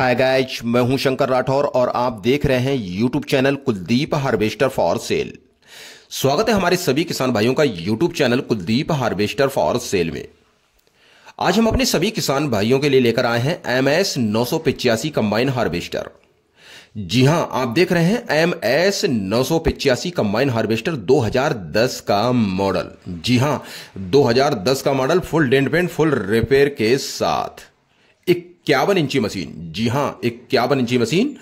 hi guys मैं हूं शंकर राठौर और आप देख रहे हैं YouTube channel Kuldeep harvester for sale स्वागत है हमारे सभी किसान भाइयों का YouTube channel Kuldeep harvester for sale में आज हम अपने सभी किसान भाइयों के लिए लेकर आए हैं एम एस नौ सौ पिचासी कंबाइन हार्वेस्टर जी हां आप देख रहे हैं एम एस नौ सौ पिचासी कंबाइन हार्वेस्टर 2010 का मॉडल जी हां 2010 का model full dent paint full repair के साथ इक्यावन इंची मशीन जी हां इक्यावन इंची मशीन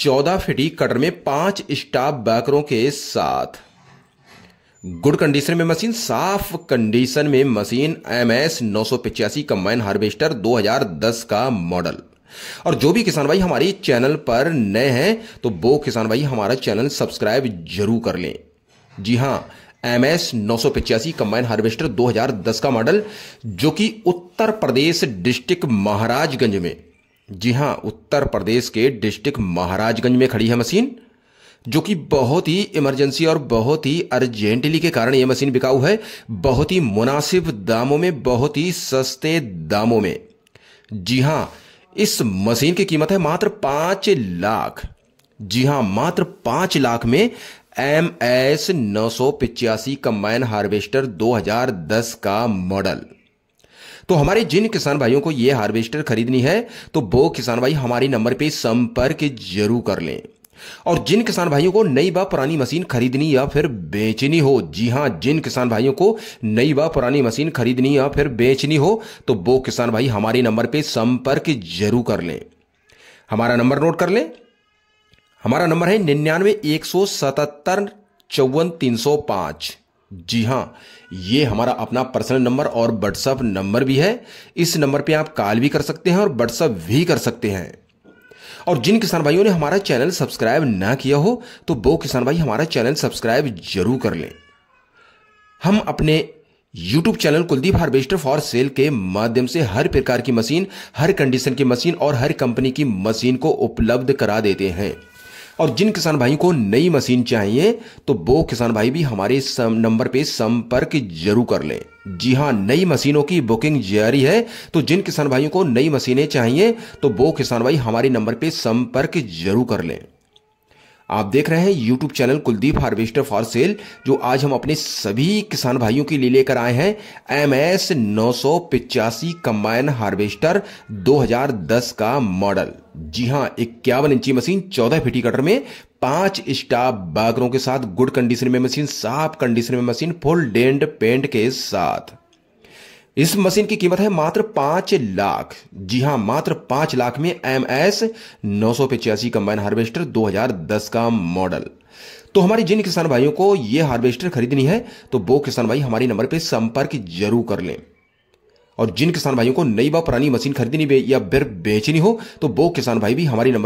चौदह फिटी कटर में पांच स्टाफ बैकरों के साथ गुड कंडीशन में मशीन साफ कंडीशन में मशीन एम एस नौ सौ पिचासी कंबाइन हार्वेस्टर दो हजार दस का मॉडल और जो भी किसान भाई हमारे चैनल पर नए हैं तो वो किसान भाई हमारा चैनल सब्सक्राइब जरूर कर लें जी हां एम एस नौ सौ पिचासी कंबाइन हार्वेस्टर 2010 का मॉडल जो कि उत्तर प्रदेश डिस्ट्रिक्ट महाराजगंज में जी हां उत्तर प्रदेश के डिस्ट्रिक्ट महाराजगंज में खड़ी है मशीन जो कि बहुत ही इमरजेंसी और बहुत ही अर्जेंटली के कारण यह मशीन बिकाऊ है बहुत ही मुनासिब दामों में बहुत ही सस्ते दामों में जी हां इस मशीन की कीमत है मात्र पांच लाख जी हां मात्र पांच लाख में एम एस नौ सौ पिचासी कंबाइन हार्वेस्टर 2010 का मॉडल तो हमारे जिन किसान भाइयों को यह हार्वेस्टर खरीदनी है तो वो किसान भाई हमारे नंबर पे संपर्क जरूर कर लें और जिन किसान भाइयों को नई व पुरानी मशीन खरीदनी या फिर बेचनी हो जी हां जिन किसान भाइयों को नई व पुरानी मशीन खरीदनी या फिर बेचनी हो तो वो किसान भाई हमारे नंबर पे संपर्क जरूर कर लें हमारा नंबर नोट कर लें हमारा नंबर है निन्यानवे एक सौ सतहत्तर चौवन तीन सौ पांच जी हाँ ये हमारा अपना पर्सनल नंबर और व्हाट्सअप नंबर भी है इस नंबर पे आप कॉल भी कर सकते हैं और व्हाट्सअप भी कर सकते हैं और जिन किसान भाइयों ने हमारा चैनल सब्सक्राइब ना किया हो तो वो किसान भाई हमारा चैनल सब्सक्राइब जरूर कर लें हम अपने YouTube channel Kuldeep harvester for sale के माध्यम से हर प्रकार की मशीन हर कंडीशन की मशीन और हर कंपनी की मशीन को उपलब्ध करा देते हैं और जिन किसान भाई को नई मशीन चाहिए तो वो किसान भाई भी हमारे नंबर पे संपर्क जरूर कर लें जी हाँ नई मशीनों की बुकिंग जारी है तो जिन किसान भाइयों को नई मशीनें चाहिए तो वो किसान भाई हमारे नंबर पे संपर्क जरूर कर लें आप देख रहे हैं YouTube channel Kuldeep harvester for sale जो आज हम अपने सभी किसान भाइयों के लिए लेकर आए हैं एम एस नौ सौ पिचासी हार्वेस्टर 2010 का मॉडल जी हां इक्यावन इंची मशीन चौदह फिटी कटर में पांच स्टाफ बागरों के साथ गुड कंडीशन में मशीन साफ कंडीशन में मशीन फुल डेंट पेंट के साथ इस मशीन की कीमत है मात्र पांच लाख जी हां मात्र पांच लाख में एम एस नौ सौ पिचासी कंबाइन हार्वेस्टर 2010 का मॉडल तो हमारे जिन किसान भाइयों को यह हार्वेस्टर खरीदनी है तो वो किसान भाई हमारे नंबर पर संपर्क जरूर कर लें और जिन किसान भाइयों को नई व पुरानी मशीन खरीदनी या फिर बेचनी हो तो वो किसान भाई भी हमारे नंबर